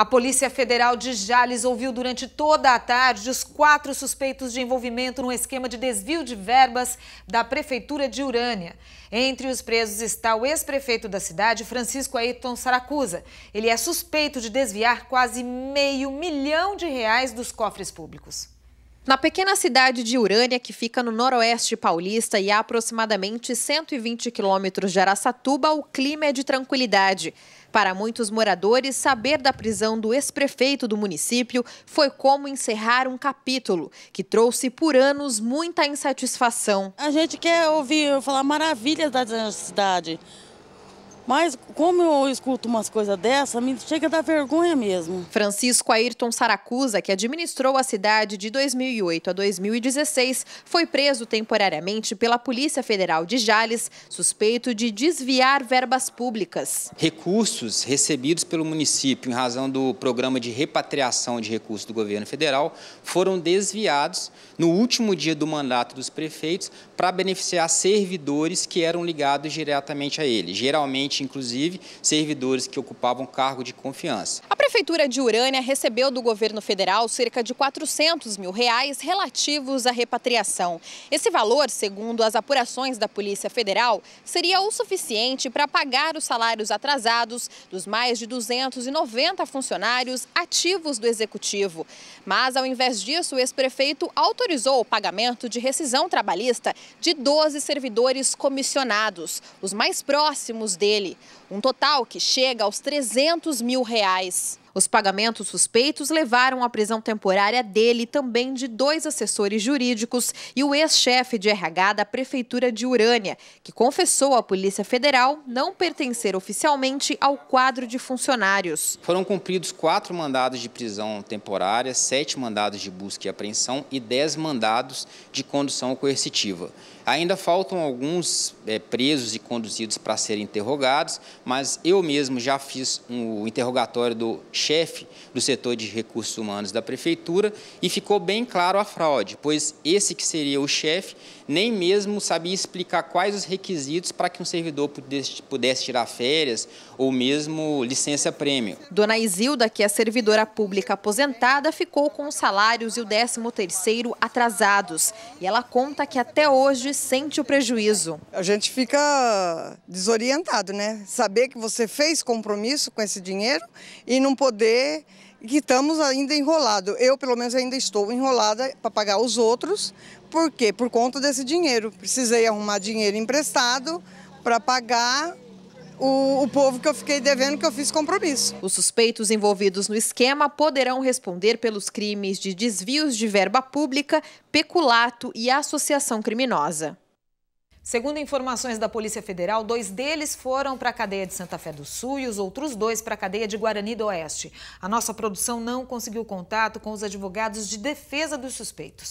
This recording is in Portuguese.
A Polícia Federal de Jales ouviu durante toda a tarde os quatro suspeitos de envolvimento num esquema de desvio de verbas da Prefeitura de Urânia. Entre os presos está o ex-prefeito da cidade, Francisco Ayrton Saracusa. Ele é suspeito de desviar quase meio milhão de reais dos cofres públicos. Na pequena cidade de Urânia, que fica no noroeste paulista e a aproximadamente 120 quilômetros de Araçatuba, o clima é de tranquilidade. Para muitos moradores, saber da prisão do ex-prefeito do município foi como encerrar um capítulo que trouxe por anos muita insatisfação. A gente quer ouvir falar maravilhas da cidade. Mas como eu escuto umas coisas dessa, me chega a dar vergonha mesmo. Francisco Ayrton Saracusa, que administrou a cidade de 2008 a 2016, foi preso temporariamente pela Polícia Federal de Jales, suspeito de desviar verbas públicas. Recursos recebidos pelo município em razão do programa de repatriação de recursos do governo federal foram desviados no último dia do mandato dos prefeitos para beneficiar servidores que eram ligados diretamente a ele, geralmente inclusive, servidores que ocupavam cargo de confiança. A Prefeitura de Urânia recebeu do governo federal cerca de 400 mil reais relativos à repatriação. Esse valor, segundo as apurações da Polícia Federal, seria o suficiente para pagar os salários atrasados dos mais de 290 funcionários ativos do Executivo. Mas, ao invés disso, o ex-prefeito autorizou o pagamento de rescisão trabalhista de 12 servidores comissionados, os mais próximos dele dele. Um total que chega aos 300 mil reais. Os pagamentos suspeitos levaram à prisão temporária dele e também de dois assessores jurídicos e o ex-chefe de RH da Prefeitura de Urânia, que confessou à Polícia Federal não pertencer oficialmente ao quadro de funcionários. Foram cumpridos quatro mandados de prisão temporária, sete mandados de busca e apreensão e dez mandados de condução coercitiva. Ainda faltam alguns é, presos e conduzidos para serem interrogados, mas eu mesmo já fiz o um interrogatório do chefe do setor de recursos humanos da prefeitura e ficou bem claro a fraude, pois esse que seria o chefe nem mesmo sabia explicar quais os requisitos para que um servidor pudesse, pudesse tirar férias ou mesmo licença prêmio. Dona Isilda, que é servidora pública aposentada, ficou com os salários e o 13º atrasados. E ela conta que até hoje sente o prejuízo. A gente fica desorientado, né? Saber que você fez compromisso com esse dinheiro e não pôde poder que estamos ainda enrolados. Eu, pelo menos, ainda estou enrolada para pagar os outros. Por quê? Por conta desse dinheiro. Precisei arrumar dinheiro emprestado para pagar o, o, povo que eu fiquei devendo, que eu fiz compromisso. Os suspeitos envolvidos no esquema poderão responder pelos crimes de desvios de verba pública, peculato e associação criminosa. Segundo informações da Polícia Federal, dois deles foram para a cadeia de Santa Fé do Sul e os outros dois para a cadeia de Guarani do Oeste. A nossa produção não conseguiu contato com os advogados de defesa dos suspeitos.